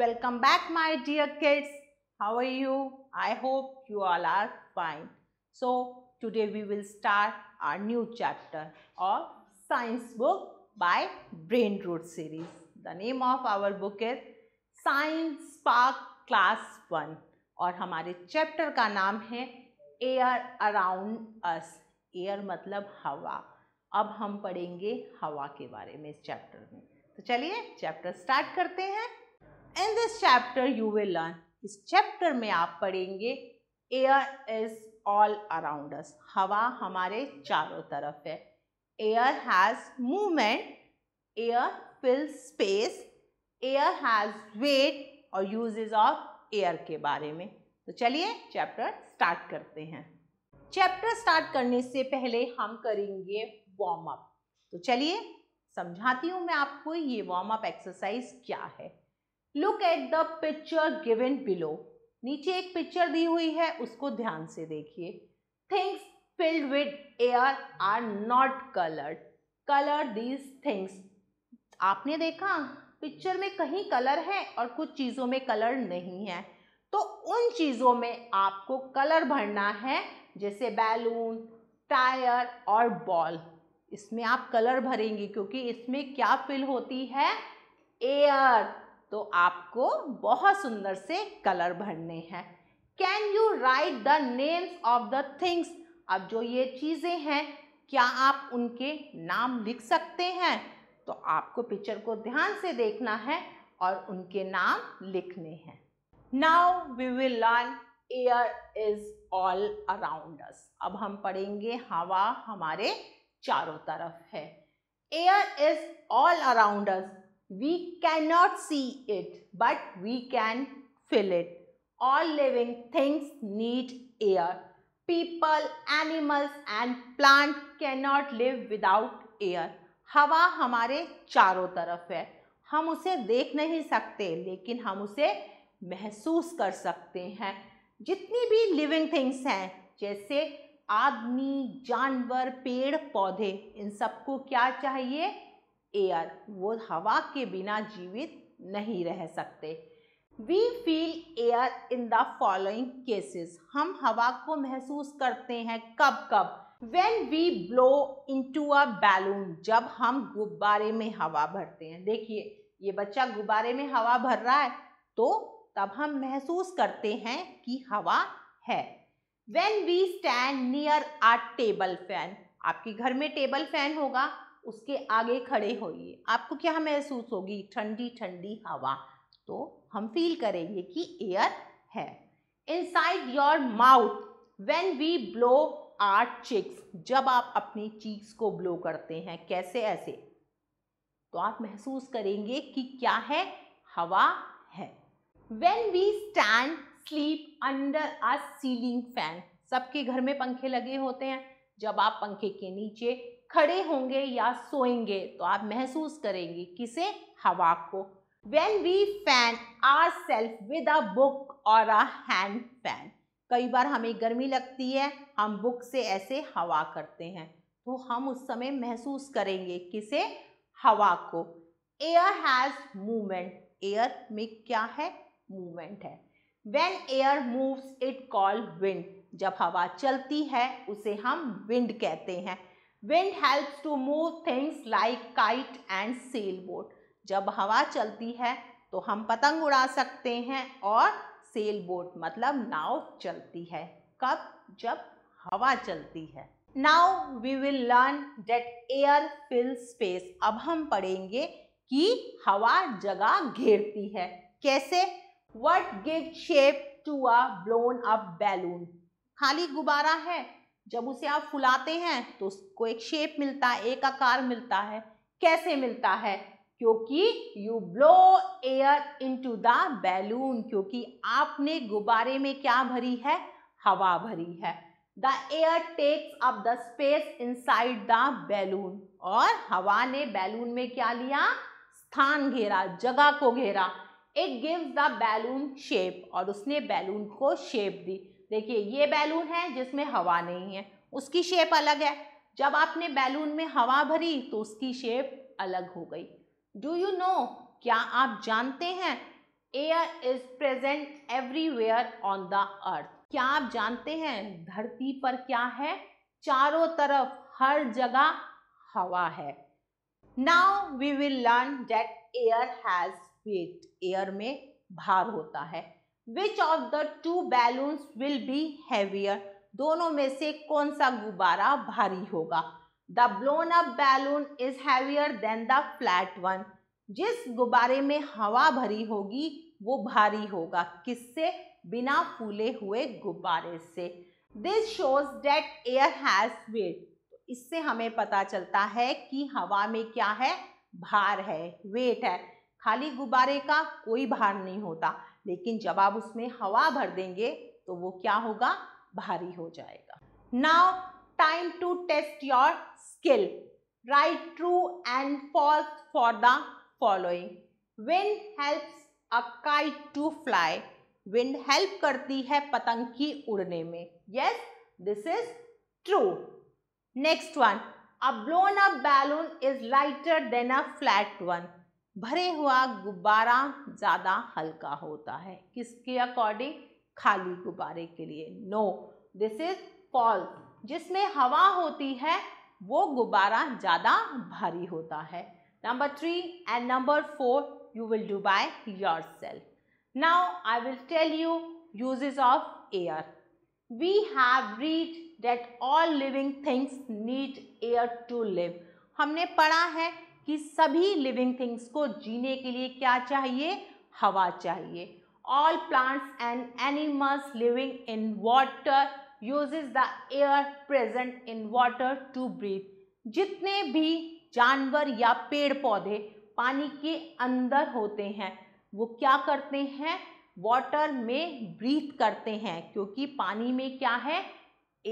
welcome back my dear kids how are you i hope you all are fine so today we will start our new chapter of science book by brain root series the name of our book is science spark class 1 और हमारे chapter का नाम है air around us air मतलब हवा अब हम पढ़ेंगे हवा के बारे में इस चैप्टर में तो चलिए चैप्टर स्टार्ट करते हैं in this chapter you will learn इस चैप्टर में आप पढ़ेंगे air is all around us हवा हमारे चारों तरफ है air has movement air fill space air has weight और यूजेज ऑफ एयर के बारे में तो चलिए चैप्टर स्टार्ट करते हैं चैप्टर स्टार्ट करने से पहले हम करेंगे वार्म अप तो चलिए समझाती हूँ मैं आपको ये वार्म अप एक्सरसाइज क्या है look at the picture given below नीचे एक पिक्चर दी हुई है उसको ध्यान से देखिए things filled with air are not coloured colour these things आपने देखा पिक्चर में कहीं कलर है और कुछ चीज़ों में कलर नहीं है तो उन चीज़ों में आपको कलर भरना है जैसे बैलून टायर और बॉल इसमें आप कलर भरेंगे क्योंकि इसमें क्या फिल होती है एयर तो आपको बहुत सुंदर से कलर भरने हैं can you write the names of the things अब जो ये चीज़ें हैं क्या आप उनके नाम लिख सकते हैं तो आपको पिक्चर को ध्यान से देखना है और उनके नाम लिखने हैं now we will learn air is all around us अब हम पढ़ेंगे हवा हमारे चारों तरफ है air is all around us we cannot see it but we can feel it all living things need air people animals and plant cannot live without air हवा हमारे चारों तरफ है हम उसे देख नहीं सकते लेकिन हम उसे महसूस कर सकते हैं जितनी भी लिविंग थिंग्स हैं जैसे आदमी जानवर पेड़ पौधे इन सबको क्या चाहिए एयर वो हवा के बिना जीवित नहीं रह सकते we feel air in the following cases हम हवा को महसूस करते हैं कब कब when we blow into a balloon जब हम गुब्बारे में हवा भरते हैं देखिए ये बच्चा गुब्बारे में हवा भर रहा है तो तब हम महसूस करते हैं कि हवा है when we stand near a table fan आपके घर में टेबल फैन होगा उसके आगे खड़े होइए आपको क्या महसूस होगी ठंडी ठंडी हवा तो हम फील करेंगे कि एयर है inside your mouth when we blow our cheeks जब आप अपनी चीक्स को ब्लो करते हैं कैसे ऐसे तो आप महसूस करेंगे कि क्या है हवा है when we stand sleep under a ceiling fan सबके घर में पंखे लगे होते हैं जब आप पंखे के नीचे खड़े होंगे या सोएंगे तो आप महसूस करेंगे किसे हवा को when we fan our self with a book और अ हैंड फैन कई बार हमें गर्मी लगती है हम बुक से ऐसे हवा करते हैं तो हम उस समय महसूस करेंगे किसे हवा को एयर हैज़ मूवमेंट एयर में क्या है मूवमेंट है when air moves it call wind जब हवा चलती है उसे हम विंड कहते हैं wind helps to move things like kite and sail boat जब हवा चलती है तो हम पतंग उड़ा सकते हैं और सेल बोट मतलब नाव चलती है कब जब हवा चलती है now we will learn that air fill space अब हम पढ़ेंगे कि हवा जगह घेरती है कैसे what give shape to a blown up balloon खाली गुब्बारा है जब उसे आप फुलाते हैं तो उसको एक शेप मिलता है एक आकार मिलता है कैसे मिलता है क्योंकि you blow air into the balloon क्योंकि आपने गुब्बारे में क्या भरी है हवा भरी है the air takes up the space inside the balloon और हवा ने बैलून में क्या लिया स्थान घेरा जगह को घेरा it gives the balloon shape और उसने बैलून को शेप दी देखिए ये बैलून है जिसमें हवा नहीं है उसकी शेप अलग है जब आपने बैलून में हवा भरी तो उसकी शेप अलग हो गई डू यू नो क्या आप जानते हैं air is present everywhere on the earth क्या आप जानते हैं धरती पर क्या है चारों तरफ हर जगह हवा है now we will learn that air has weight air में भार होता है which of the two balloons will be heavier दोनों में से कौन सा गुब्बारा भारी होगा the blown up balloon is heavier than the flat one जिस गुब्बारे में हवा भरी होगी वो भारी होगा किससे बिना फूले हुए गुब्बारे से this shows that air has weight इससे हमें पता चलता है कि हवा में क्या है भार है वेट है खाली गुब्बारे का कोई भार नहीं होता लेकिन जब आप उसमें हवा भर देंगे तो वो क्या होगा भारी हो जाएगा now time to test your skill write true and false for the following wind helps a kite to fly wind help करती है पतंग की उड़ने में yes this is true next one a blown up balloon is lighter than a flat one भरे हुआ गुब्बारा ज़्यादा हल्का होता है किसके अकॉर्डिंग खाली गुब्बारे के लिए नो दिस इज फॉल्स जिसमें हवा होती है वो गुब्बारा ज़्यादा भारी होता है number three and number four you will do by your self now I will tell you uses of air we have read that all living things need air to live हमने पढ़ा है कि सभी लिविंग थिंग्स को जीने के लिए क्या चाहिए हवा चाहिए all plants and animals living in water uses the air present in water to breathe जितने भी जानवर या पेड़ पौधे पानी के अंदर होते हैं वो क्या करते हैं वाटर में ब्रीथ करते हैं क्योंकि पानी में क्या है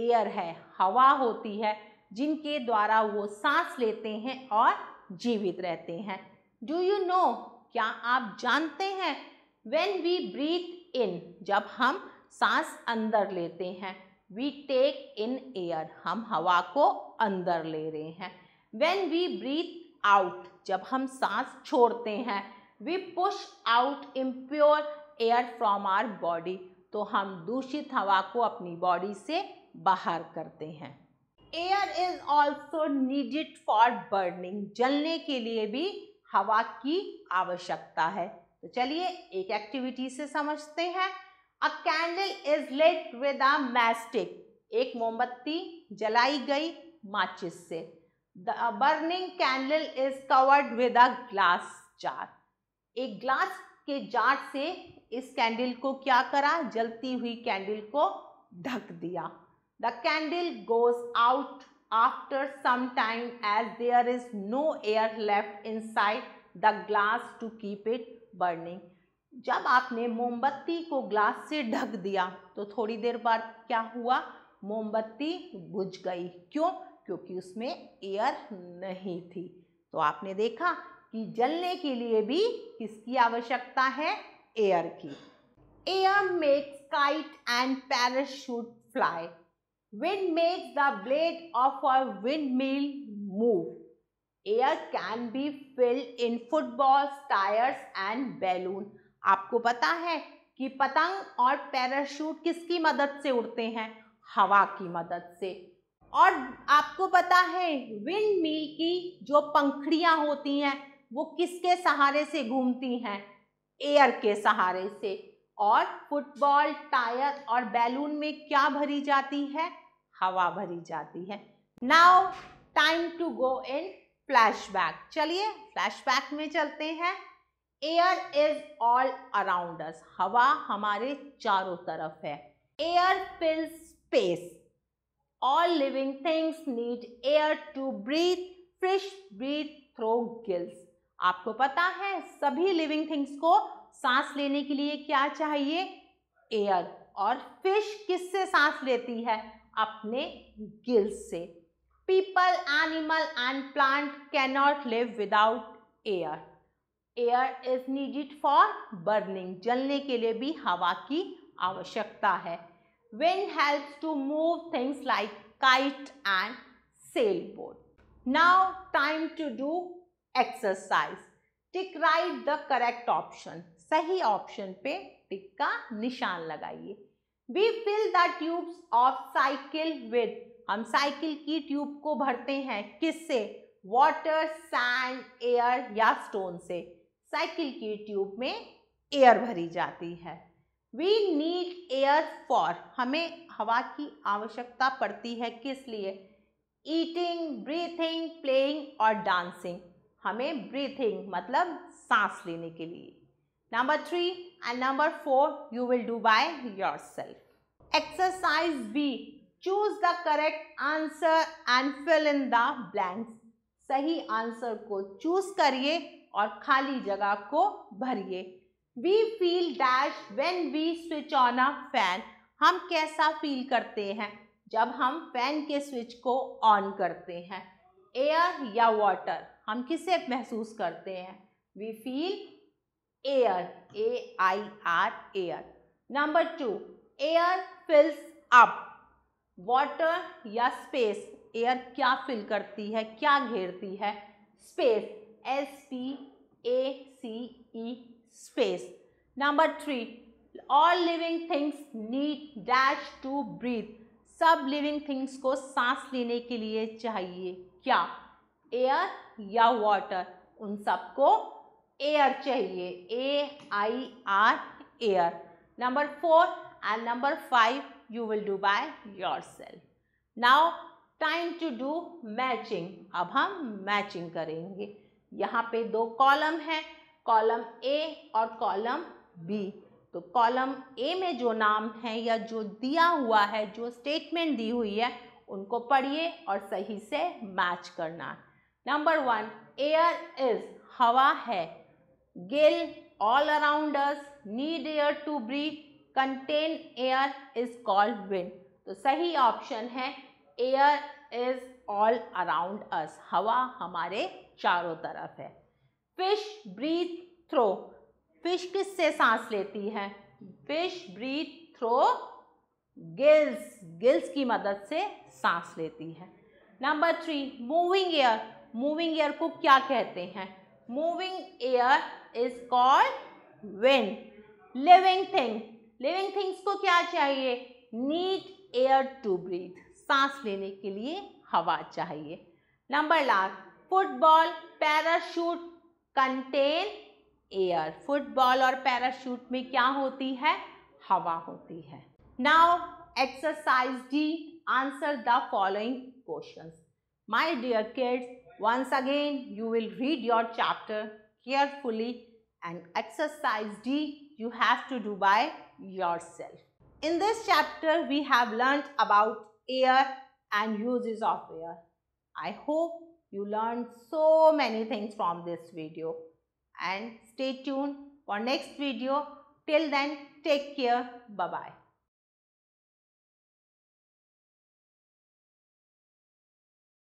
एयर है हवा होती है जिनके द्वारा वो सांस लेते हैं और जीवित रहते हैं डू यू नो क्या आप जानते हैं वेन वी ब्रीथ इन जब हम सांस अंदर लेते हैं वी टेक इन एयर हम हवा को अंदर ले रहे हैं वेन वी ब्रीथ आउट जब हम सांस छोड़ते हैं we push out impure air from our body तो हम दूषित हवा को अपनी बॉडी से बाहर करते हैं air is also needed for burning जलने के लिए भी हवा की आवश्यकता है तो चलिए एक एक्टिविटी से समझते हैं a candle is lit with a matchstick एक मोमबत्ती जलाई गई माचिस से the burning candle is covered with a glass jar एक ग्लास के जार से इस कैंडल को क्या करा जलती हुई कैंडल को ढक दिया candle goes out after some time as there is no air left inside the glass to keep it burning जब आपने मोमबत्ती को ग्लास से ढक दिया तो थोड़ी देर बाद क्या हुआ मोमबत्ती बुझ गई क्यों क्योंकि उसमें एयर नहीं थी तो आपने देखा कि जलने के लिए भी किसकी आवश्यकता है एयर की air makes kite and parachute fly Wind makes the blade of a windmill move. Air can be fill in footballs tires and balloon आपको पता है कि पतंग और पैराशूट किसकी मदद से उड़ते हैं हवा की मदद से और आपको पता है विंड मिल की जो पंखड़ियाँ होती हैं वो किसके सहारे से घूमती हैं एयर के सहारे से और फुटबॉल टायर और बैलून में क्या भरी जाती है हवा भरी जाती है now time to go in flashback चलिए फ्लैशबैक में चलते हैं air is all around us हवा हमारे चारों तरफ है air fill space all living things need air to breathe fish breathe through gills आपको पता है सभी लिविंग थिंग्स को सांस लेने के लिए क्या चाहिए एयर और फिश किससे सांस लेती है अपने गिल्स से people animal and plant cannot live without air air is needed for burning जलने के लिए भी हवा की आवश्यकता है wind helps to move things like kite and sail boat now time to do exercise tick right the correct option सही option पे टिक का निशान लगाइए we fill the tubes of cycle with हम साइकिल की ट्यूब को भरते हैं किससे वाटर सैंड एयर या स्टोन से साइकिल की ट्यूब में एयर भरी जाती है वी नीड एयर फॉर हमें हवा की आवश्यकता पड़ती है किस लिए ईटिंग ब्रीथिंग प्लेइंग और डांसिंग हमें ब्रीथिंग मतलब सांस लेने के लिए Number 3 and number 4 you will do by yourself. Exercise B. Choose the correct answer and fill in the blanks. सही आंसर को चूज करिए और खाली जगह को भरिए we feel dash when we switch on a fan हम कैसा फील करते हैं जब हम फैन के स्विच को ऑन करते हैं एयर या वाटर हम किसे महसूस करते हैं we feel air a i r air number 2 air fills up water या space air क्या fill करती है क्या घेरती है space s p a c e space number 3 all living things need dash to breathe सब living things को सांस लेने के लिए चाहिए क्या air या water उन सबको एयर चाहिए A I R air number four and number five you will do by your self now time to do matching अब हम मैचिंग करेंगे यहाँ पे दो कॉलम है कॉलम ए और कॉलम बी तो कॉलम ए में जो नाम है या जो दिया हुआ है जो स्टेटमेंट दी हुई है उनको पढ़िए और सही से मैच करना नंबर वन एयर इज हवा है gill all around us need air to breathe contain air is called wind तो सही ऑप्शन है air is all around us हवा हमारे चारों तरफ है फिश ब्रीथ थ्रो फिश किस से सांस लेती है fish breathe through gills gills की मदद से सांस लेती है number three moving air moving air को क्या कहते हैं moving air is called wind living thing living things को क्या चाहिए नीड एयर टू ब्रीथ सांस लेने के लिए हवा चाहिए number last football parachute contain air football और पैराशूट में क्या होती है हवा होती है now exercise D answer the following questions my dear kids Once again, you will read your chapter carefully and exercise D you have to do by yourself. In this chapter, we have learnt about air and uses of air. I hope you learned so many things from this video and stay tuned for next video. Till then, take care. Bye-bye.